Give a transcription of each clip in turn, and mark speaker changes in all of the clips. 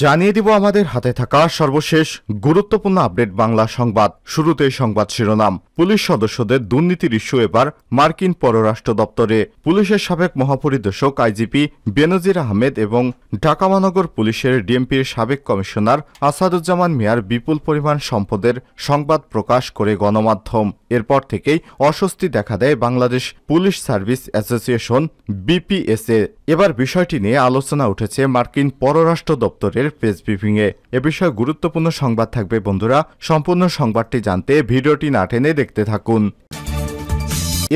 Speaker 1: জানিয়ে দিব আমাদের হাতে থাকা সর্বশেষ গুরুত্বপূর্ণ আপডেট বাংলা সংবাদ শুরুতে সংবাদ শিরোনাম পুলিশ সদস্যদের দুর্নীতির ইস্যু এবার মার্কিন পররাষ্ট্র দপ্তরে পুলিশের সাবেক মহাপরিদর্শক আইজিপি বেনজির আহমেদ এবং ঢাকা মহানগর পুলিশের ডিএমপির সাবেক কমিশনার আসাদুজ্জামান মিয়ার বিপুল পরিমাণ সম্পদের সংবাদ প্রকাশ করে গণমাধ্যম এরপর থেকেই অস্বস্তি দেখা দেয় Bangladesh police service association BPSA এবার বিষয়টি নিয়ে আলোচনা উঠেছে মার্কিন পররাষ্ট্র দপ্তরে এর পেজ ব্রিফিংয়ে এ বিষয়ে গুরুত্বপূর্ণ সংবাদ থাকবে বন্ধুরা সম্পূর্ণ সংবাদটি জানতে ভিডিওটি না টেনে দেখতে থাকুন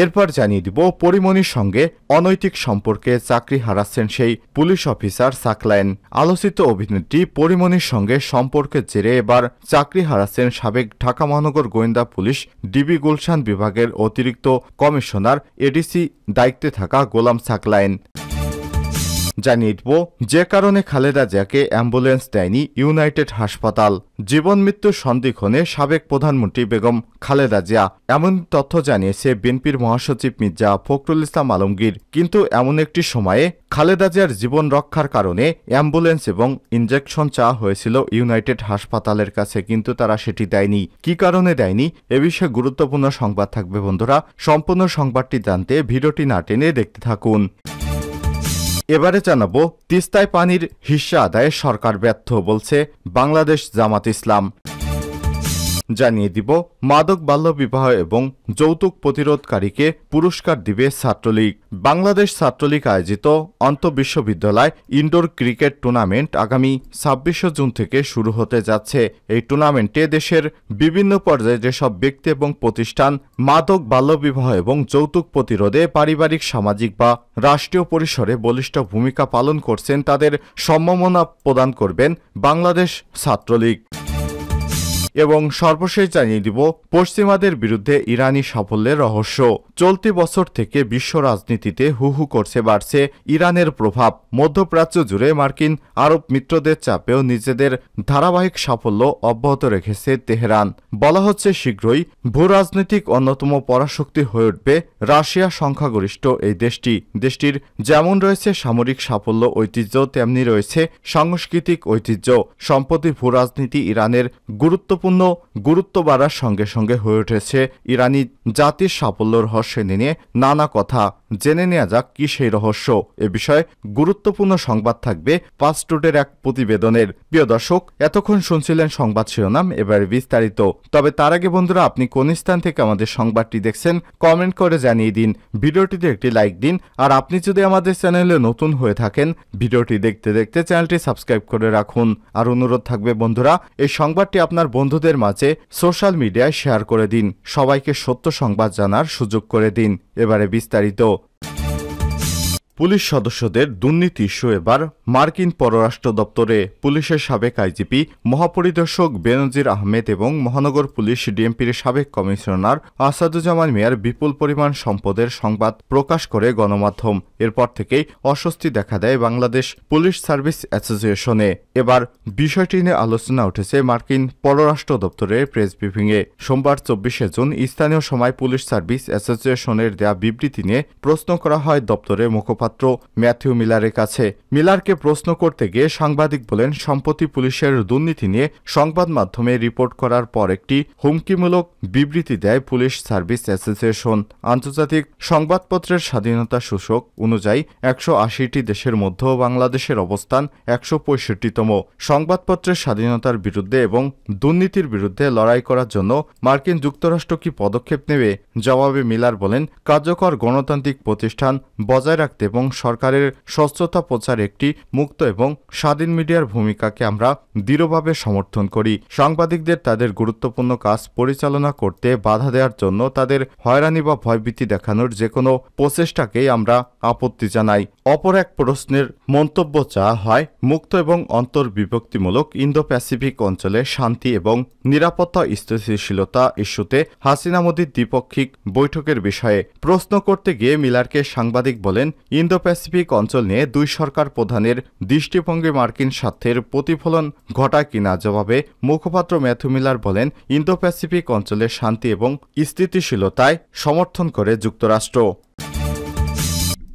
Speaker 1: এরপর জানিয়ে দিব পরিমণির সঙ্গে অনৈতিক সম্পর্কে চাকরি হারাচ্ছেন সেই পুলিশ অফিসার সাকলাইন আলোচিত অভিনেত্রী পরিমণির সঙ্গে সম্পর্কের জেরে এবার চাকরি হারাচ্ছেন সাবেক ঢাকা মহানগর গোয়েন্দা পুলিশ ডিবি গুলশান বিভাগের অতিরিক্ত কমিশনার এডিসি দায়িত্বে থাকা গোলাম সাকলাইন জানিয়ে দিব যে কারণে খালেদা জিয়াকে অ্যাম্বুলেন্স দেয়নি ইউনাইটেড হাসপাতাল জীবন মৃত্যু সন্দিক্ষণে সাবেক প্রধানমন্ত্রী বেগম খালেদা জিয়া এমন তথ্য জানিয়েছে বিএনপির মহাসচিব মির্জা ফখরুল ইসলাম আলমগীর কিন্তু এমন একটি সময়ে খালেদা জিয়ার জীবন রক্ষার কারণে অ্যাম্বুলেন্স এবং ইনজেকশন চাওয়া হয়েছিল ইউনাইটেড হাসপাতালের কাছে কিন্তু তারা সেটি দেয়নি কি কারণে দেয়নি এ বিষয়ে গুরুত্বপূর্ণ সংবাদ থাকবে বন্ধুরা সম্পূর্ণ সংবাদটি জানতে ভিডিওটি না টেনে দেখতে থাকুন এবারে জানাবো তিস্তায় পানির হিস্সা আদায়ে সরকার ব্যর্থ বলছে বাংলাদেশ জামাত ইসলাম জানিয়ে দিব মাদক বাল্যবিবাহ এবং যৌতুক প্রতিরোধকারীকে পুরস্কার দিবে ছাত্রলীগ বাংলাদেশ ছাত্রলীগ আয়োজিত আন্তঃবিশ্ববিদ্যালয় ইনডোর ক্রিকেট টুর্নামেন্ট আগামী ছাব্বিশে জুন থেকে শুরু হতে যাচ্ছে এই টুর্নামেন্টে দেশের বিভিন্ন পর্যায়ে যেসব ব্যক্তি এবং প্রতিষ্ঠান মাদক বাল্যবিবাহ এবং যৌতুক প্রতিরোধে পারিবারিক সামাজিক বা রাষ্ট্রীয় পরিসরে বলিষ্ঠ ভূমিকা পালন করছেন তাদের সম্ভাবনা প্রদান করবেন বাংলাদেশ ছাত্রলীগ এবং সর্বশেষ জানিয়ে দিব পশ্চিমাদের বিরুদ্ধে ইরানি সাফল্যের রহস্য চলতি বছর থেকে বিশ্ব রাজনীতিতে হুহু করছে বাড়ছে ইরানের প্রভাব মধ্যপ্রাচ্য জুড়ে মার্কিন আরব মিত্রদের চাপেও নিজেদের ধারাবাহিক সাফল্য অব্যাহত রেখেছে তেহরান বলা হচ্ছে শীঘ্রই ভূরাজনৈতিক অন্যতম পরাশক্তি হয়ে উঠবে রাশিয়া সংখ্যাগরিষ্ঠ এই দেশটি দেশটির যেমন রয়েছে সামরিক সাফল্য ঐতিহ্য তেমনি রয়েছে সাংস্কৃতিক ঐতিহ্য সম্প্রতি ভূরাজনীতি ইরানের গুরুত্বপূর্ণ গুরুত্বপূর্ণ গুরুত্ব বাড়ার সঙ্গে সঙ্গে হয়ে উঠেছে ইরানি জাতির সাফল্য রহস্য নিয়ে নানা কথা জেনে নেওয়া যাক কি সেই রহস্য এ বিষয়ে গুরুত্বপূর্ণ সংবাদ থাকবে পাসটুটের এক প্রতিবেদনের প্রিয় দর্শক এতক্ষণ শুনছিলেন সংবাদ শিরোনাম এবার বিস্তারিত তবে তার আগে বন্ধুরা আপনি কোন স্থান থেকে আমাদের সংবাদটি দেখছেন কমেন্ট করে জানিয়ে দিন ভিডিওটিতে একটি লাইক দিন আর আপনি যদি আমাদের চ্যানেলে নতুন হয়ে থাকেন ভিডিওটি দেখতে দেখতে চ্যানেলটি সাবস্ক্রাইব করে রাখুন আর অনুরোধ থাকবে বন্ধুরা এই সংবাদটি আপনার বন্ধু বন্ধুদের মাঝে সোশ্যাল মিডিয়ায় শেয়ার করে দিন সবাইকে সত্য সংবাদ জানার সুযোগ করে দিন এবারে বিস্তারিত পুলিশ সদস্যদের দুর্নীতি ইস্যু এবার মার্কিন পররাষ্ট্র দপ্তরে পুলিশের সাবেক আইজিপি মহাপরিদর্শক বেনজির আহমেদ এবং মহানগর পুলিশ ডিএমপির সাবেক কমিশনার আসাদুজ্জামান মিয়ার বিপুল পরিমাণ সম্পদের সংবাদ প্রকাশ করে গণমাধ্যম এরপর থেকেই অস্বস্তি দেখা দেয় বাংলাদেশ পুলিশ সার্ভিস অ্যাসোসিয়েশনে এবার বিষয়টি নিয়ে আলোচনা উঠেছে মার্কিন পররাষ্ট্র দপ্তরের প্রেস ব্রিফিংয়ে সোমবার চব্বিশে জুন স্থানীয় সময় পুলিশ সার্ভিস অ্যাসোসিয়েশনের দেয়া বিবৃতি নিয়ে প্রশ্ন করা হয় দপ্তরে মুখপাত্র মুখপাত্র ম্যাথিউ মিলারের কাছে মিলারকে প্রশ্ন করতে গিয়ে সাংবাদিক বলেন সম্প্রতি পুলিশের দুর্নীতি নিয়ে সংবাদ মাধ্যমে রিপোর্ট করার পর একটি হুমকিমূলক বিবৃতি দেয় পুলিশ সার্ভিস অ্যাসোসিয়েশন আন্তর্জাতিক সংবাদপত্রের স্বাধীনতা সূচক অনুযায়ী একশো আশিটি দেশের মধ্যে বাংলাদেশের অবস্থান একশো পঁয়ষট্টিতম সংবাদপত্রের স্বাধীনতার বিরুদ্ধে এবং দুর্নীতির বিরুদ্ধে লড়াই করার জন্য মার্কিন যুক্তরাষ্ট্র কি পদক্ষেপ নেবে জবাবে মিলার বলেন কার্যকর গণতান্ত্রিক প্রতিষ্ঠান বজায় রাখতে এবং সরকারের স্বচ্ছতা প্রচার একটি মুক্ত এবং স্বাধীন মিডিয়ার ভূমিকাকে আমরা দৃঢ়ভাবে সমর্থন করি সাংবাদিকদের তাদের গুরুত্বপূর্ণ কাজ পরিচালনা করতে বাধা দেওয়ার জন্য তাদের হয়রানি বা ভয়ভীতি দেখানোর যে কোনো প্রচেষ্টাকেই আমরা আপত্তি জানাই অপর এক প্রশ্নের মন্তব্য চা হয় মুক্ত এবং অন্তর্বিভক্তিমূলক ইন্দো প্যাসিফিক অঞ্চলে শান্তি এবং নিরাপত্তা স্থিতিশীলতা ইস্যুতে হাসিনা মোদীর দ্বিপক্ষিক বৈঠকের বিষয়ে প্রশ্ন করতে গিয়ে মিলারকে সাংবাদিক বলেন ইন্দো প্যাসিফিক অঞ্চল নিয়ে দুই সরকার প্রধানের দৃষ্টিভঙ্গি মার্কিন স্বার্থের প্রতিফলন ঘটায় কিনা জবাবে মুখপাত্র ম্যাথু মিলার বলেন ইন্দো প্যাসিফিক অঞ্চলের শান্তি এবং স্থিতিশীলতায় সমর্থন করে যুক্তরাষ্ট্র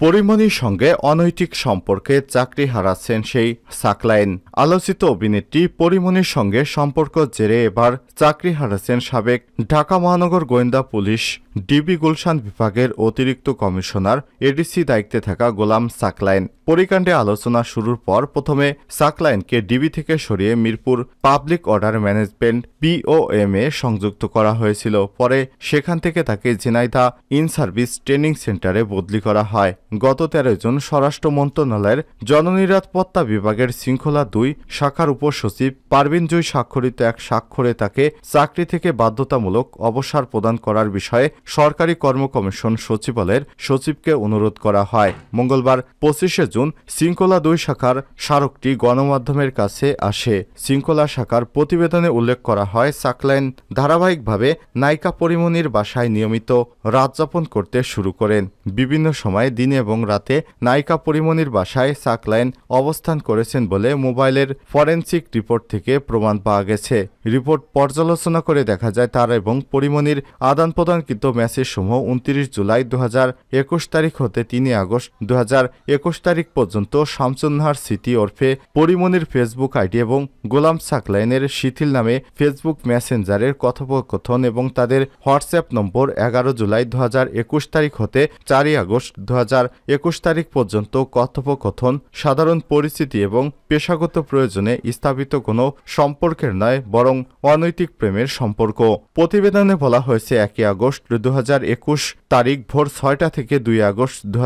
Speaker 1: পরিমণির সঙ্গে অনৈতিক সম্পর্কে চাকরি হারাচ্ছেন সেই সাকলাইন আলোচিত অভিনেত্রী পরিমণির সঙ্গে সম্পর্ক জেরে এবার চাকরি হারাচ্ছেন সাবেক ঢাকা মহানগর গোয়েন্দা পুলিশ ডিবি গুলশান বিভাগের অতিরিক্ত কমিশনার এডিসি দায়িত্বে থাকা গোলাম সাকলাইন পরিকাণ্ডে আলোচনা শুরুর পর প্রথমে সাকলাইনকে ডিবি থেকে সরিয়ে Mirpur public order management BOM এ সংযুক্ত করা হয়েছিল পরে সেখান থেকে তাকে ঝিনাইদা ইন সার্ভিস ট্রেনিং সেন্টারে বদলি করা হয় গত তেরো জন স্বরাষ্ট্র মন্ত্রণালয়ের জননিরাপত্তা বিভাগের শৃঙ্খলা দুই শাখার উপসচিব পারভিন জয় স্বাক্ষরিত এক স্বাক্ষরে তাকে চাকরি থেকে বাধ্যতামূলক অবসর প্রদান করার বিষয়ে সরকারি কর্ম কমিশন সচিবালয়ের সচিবকে অনুরোধ করা হয় মঙ্গলবার পঁচিশে জুন শৃঙ্খলা দুই শাখার স্মারকটি গণমাধ্যমের কাছে আসে শৃঙ্খলা শাখার প্রতিবেদনে উল্লেখ করা হয় সাকলাইন ধারাবাহিকভাবে নায়িকা পরিমণির বাসায় নিয়মিত রাত করতে শুরু করেন বিভিন্ন সময়ে দিনে এবং রাতে নায়িকা পরিমণির বাসায় সাকলাইন অবস্থান করেছেন বলে মোবাইলের ফরেন্সিক রিপোর্ট থেকে প্রমাণ পাওয়া গেছে রিপোর্ট পর্যালোচনা করে দেখা যায় তার এবং পরিমণির আদান প্রদানকৃত ম্যাচের সমূহ উনত্রিশ জুলাই দু তারিখ হতে তিন আগস্ট দু তারিখ পর্যন্ত শামসুন্নাহার সিটি ওরফে পরিমণির ফেসবুক আইডি এবং গোলাম সাকলাইনের শিথিল নামে ফেসবুক ম্যাসেঞ্জারের কথোপকথন এবং তাদের হোয়াটসঅ্যাপ নম্বর এগারো জুলাই দু তারিখ হতে চারই আগস্ট দু একুশ তারিখ পর্যন্ত কথোপকথন সাধারণ পরিস্থিতি এবং পেশাগত প্রয়োজনে স্থাপিত কোনো সম্পর্কের নয় বরং অনৈতিক প্রেমের সম্পর্ক প্রতিবেদনে বলা হয়েছে একই আগস্ট দু তারিখ ভোর ছয়টা থেকে দুই আগস্ট দু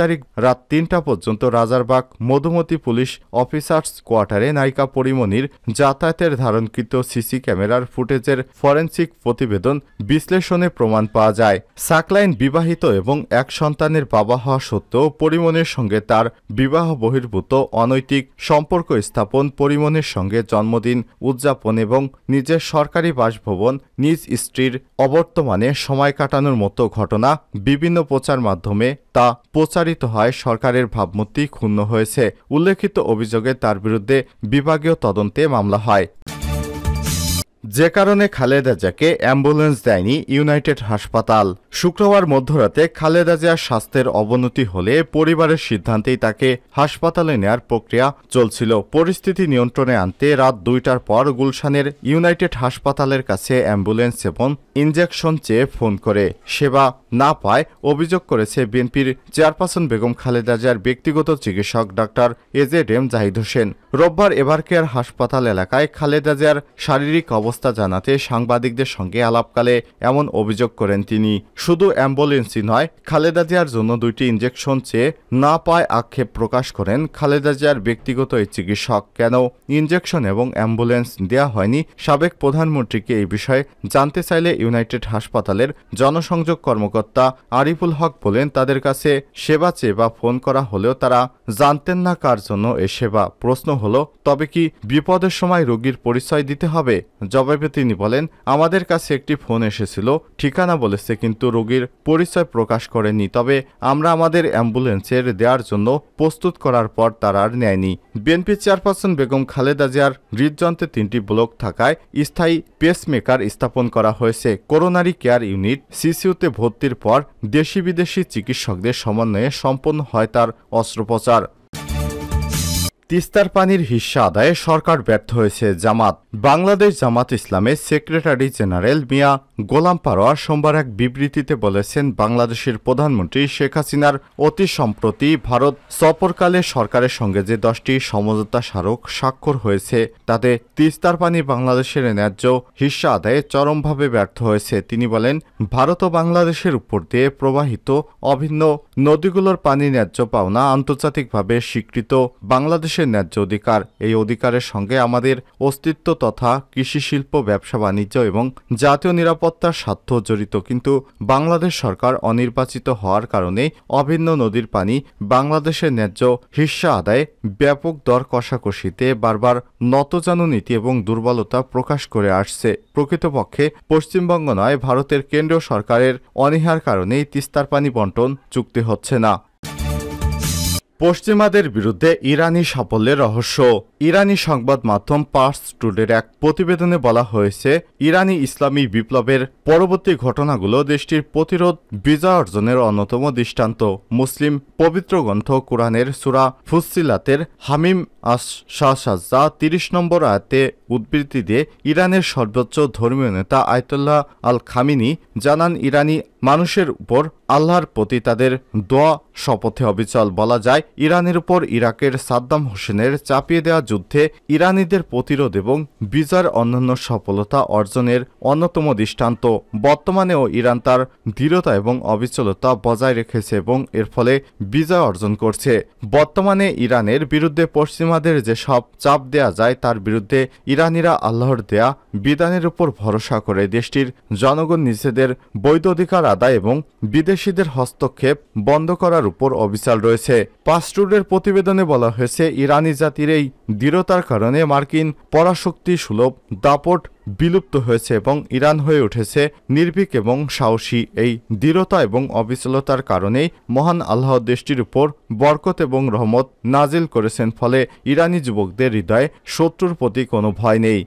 Speaker 1: তারিখ রাত তিনটা পর্যন্ত রাজারবাগ মধুমতি পুলিশ অফিসার্স কোয়ার্টারে নায়িকা পরিমণির যাতায়াতের ধারণকৃত সিসি ক্যামেরার ফুটেজের ফরেন্সিক প্রতিবেদন বিশ্লেষণে প্রমাণ পাওয়া যায় সাকলাইন বিবাহিত এবং এক সন্তানের বাবা বাবা হওয়া সত্ত্বেও পরিমনের সঙ্গে তার বিবাহ বহির্ভূত অনৈতিক সম্পর্ক স্থাপন পরিমনের সঙ্গে জন্মদিন উদযাপন এবং নিজের সরকারি বাসভবন নিজ স্ত্রীর অবর্তমানে সময় কাটানোর মতো ঘটনা বিভিন্ন প্রচার মাধ্যমে তা প্রচারিত হয় সরকারের ভাবমূর্তি ক্ষুণ্ণ হয়েছে উল্লেখিত অভিযোগে তার বিরুদ্ধে বিভাগীয় তদন্তে মামলা হয় যে কারণে খালেদা জিয়াকে অ্যাম্বুলেন্স দেয়নি ইউনাইটেড হাসপাতাল শুক্রবার মধ্যরাতে খালেদা জিয়ার স্বাস্থ্যের অবনতি হলে পরিবারের সিদ্ধান্তেই তাকে হাসপাতালে নেয়ার প্রক্রিয়া চলছিল পরিস্থিতি নিয়ন্ত্রণে আনতে রাত দুইটার পর গুলশানের ইউনাইটেড হাসপাতালের কাছে অ্যাম্বুলেন্স এবং ইঞ্জেকশন চেয়ে ফোন করে সেবা না পায় অভিযোগ করেছে বিএনপির চেয়ারপারসন বেগম খালেদা জিয়ার ব্যক্তিগত চিকিৎসক doctor A Z M Zahid Hossain রোববার এভারকেয়ার হাসপাতাল এলাকায় খালেদা জিয়ার শারীরিক অবস্থা অবস্থা জানাতে সাংবাদিকদের সঙ্গে আলাপকালে এমন অভিযোগ করেন তিনি শুধু অ্যাম্বুলেন্সই নয় খালেদা জিয়ার জন্য দুইটি ইঞ্জেকশন চেয়ে না পায় আক্ষেপ প্রকাশ করেন খালেদা জিয়ার ব্যক্তিগত এই চিকিৎসক কেন ইঞ্জেকশন এবং অ্যাম্বুলেন্স দেয়া হয়নি সাবেক প্রধানমন্ত্রীকে এই বিষয়ে জানতে চাইলে ইউনাইটেড হাসপাতালের জনসংযোগ কর্মকর্তা আরিফুল হক বলেন তাদের কাছে সেবা চেয়ে বা ফোন করা হলেও তারা জানতেন না কার জন্য এ সেবা প্রশ্ন হলো তবে কি বিপদের সময় রোগীর পরিচয় দিতে হবে জবাবে তিনি বলেন আমাদের কাছে একটি ফোন এসেছিল ঠিকানা বলেছে কিন্তু রোগীর পরিচয় প্রকাশ করেনি তবে আমরা আমাদের অ্যাম্বুলেন্সের দেওয়ার জন্য প্রস্তুত করার পর তার আর নেয়নি বিএনপি চেয়ারপারসন বেগম খালেদা জিয়ার হৃদযন্ত্রে তিনটি ব্লক থাকায় স্থায়ী পেসমেকার স্থাপন করা হয়েছে করোনারি কেয়ার ইউনিট সিসিউতে ভর্তির পর দেশি বিদেশি চিকিৎসকদের সমন্বয়ে সম্পন্ন হয় তার অস্ত্রোপচার তিস্তার পানির হিস্সা আদায়ে সরকার ব্যর্থ হয়েছে জামাত বাংলাদেশ জামাত ইসলামের সেক্রেটারি জেনারেল মিয়া গোলাম পারোয়া সোমবার এক বিবৃতিতে বলেছেন বাংলাদেশের প্রধানমন্ত্রী শেখ হাসিনার অতি সম্প্রতি ভারত সফরকালে সরকারের সঙ্গে যে দশটি সমঝোতা স্মারক স্বাক্ষর হয়েছে তাতে তিস্তার পানি বাংলাদেশের ন্যায্য হিস্সা আদায়ে চরমভাবে ব্যর্থ হয়েছে তিনি বলেন ভারত ও বাংলাদেশের উপর দিয়ে প্রবাহিত অভিন্ন নদীগুলোর পানি ন্যায্য পাওনা আন্তর্জাতিকভাবে স্বীকৃত বাংলাদেশ মানুষের ন্যায্য অধিকার এই অধিকারের সঙ্গে আমাদের অস্তিত্ব তথা কৃষি শিল্প ব্যবসা বাণিজ্য এবং জাতীয় নিরাপত্তার স্বার্থ জড়িত কিন্তু বাংলাদেশ সরকার অনির্বাচিত হওয়ার কারণে অভিন্ন নদীর পানি বাংলাদেশের ন্যায্য হিস্যা আদায় ব্যাপক দর কষাকষিতে বারবার নতজানু নীতি এবং দুর্বলতা প্রকাশ করে আসছে প্রকৃতপক্ষে পশ্চিমবঙ্গ নয় ভারতের কেন্দ্রীয় সরকারের অনীহার কারণেই তিস্তার পানি বন্টন চুক্তি হচ্ছে না পশ্চিমাদের বিরুদ্ধে ইরানি সাফল্যের রহস্য ইরানি সংবাদ মাধ্যম পার্স টুডের এক প্রতিবেদনে বলা হয়েছে ইরানি ইসলামী বিপ্লবের পরবর্তী ঘটনাগুলো দেশটির প্রতিরোধ বিজয় অর্জনের অন্যতম দৃষ্টান্ত মুসলিম পবিত্র গ্রন্থ কোরআনের সুরা ফুসিলাতের হামিম আস শাহসাজ্জা তিরিশ নম্বর আয়াতে উদ্বৃত্তি দিয়ে ইরানের সর্বোচ্চ ধর্মীয় নেতা আয়তুল্লাহ আল খামিনি জানান ইরানি মানুষের উপর আল্লাহর প্রতি তাদের দোয়া শপথে অবিচল বলা যায় ইরানের উপর ইরাকের সাদ্দাম হোসেনের চাপিয়ে দেওয়া যুদ্ধে ইরানিদের প্রতিরোধ এবং বিজয়ের অন্যান্য সফলতা অর্জনের অন্যতম দৃষ্টান্ত বর্তমানেও ইরান তার দৃঢ়তা এবং অবিচলতা বজায় রেখেছে এবং এর ফলে বিজয় অর্জন করছে বর্তমানে ইরানের বিরুদ্ধে পশ্চিমাদের যে সব চাপ দেয়া যায় তার বিরুদ্ধে ইরানিরা আল্লাহর দেয়া বিধানের উপর ভরসা করে দেশটির জনগণ নিজেদের বৈধ অধিকার আদায় এবং বিদেশিদের হস্তক্ষেপ বন্ধ করার উপর অবিচার রয়েছে পাস্টুরের প্রতিবেদনে বলা হয়েছে ইরানি জাতির এই দৃঢ়তার কারণে মার্কিন পরাশক্তি সুলভ দাপট বিলুপ্ত হয়েছে এবং ইরান হয়ে উঠেছে নির্ভীক এবং সাহসী এই দৃঢ়তা এবং অবিচলতার কারণেই মহান আল্লাহ দেশটির উপর বরকত এবং রহমত নাজিল করেছেন ফলে ইরানি যুবকদের হৃদয়ে শত্রুর প্রতি কোনো ভয় নেই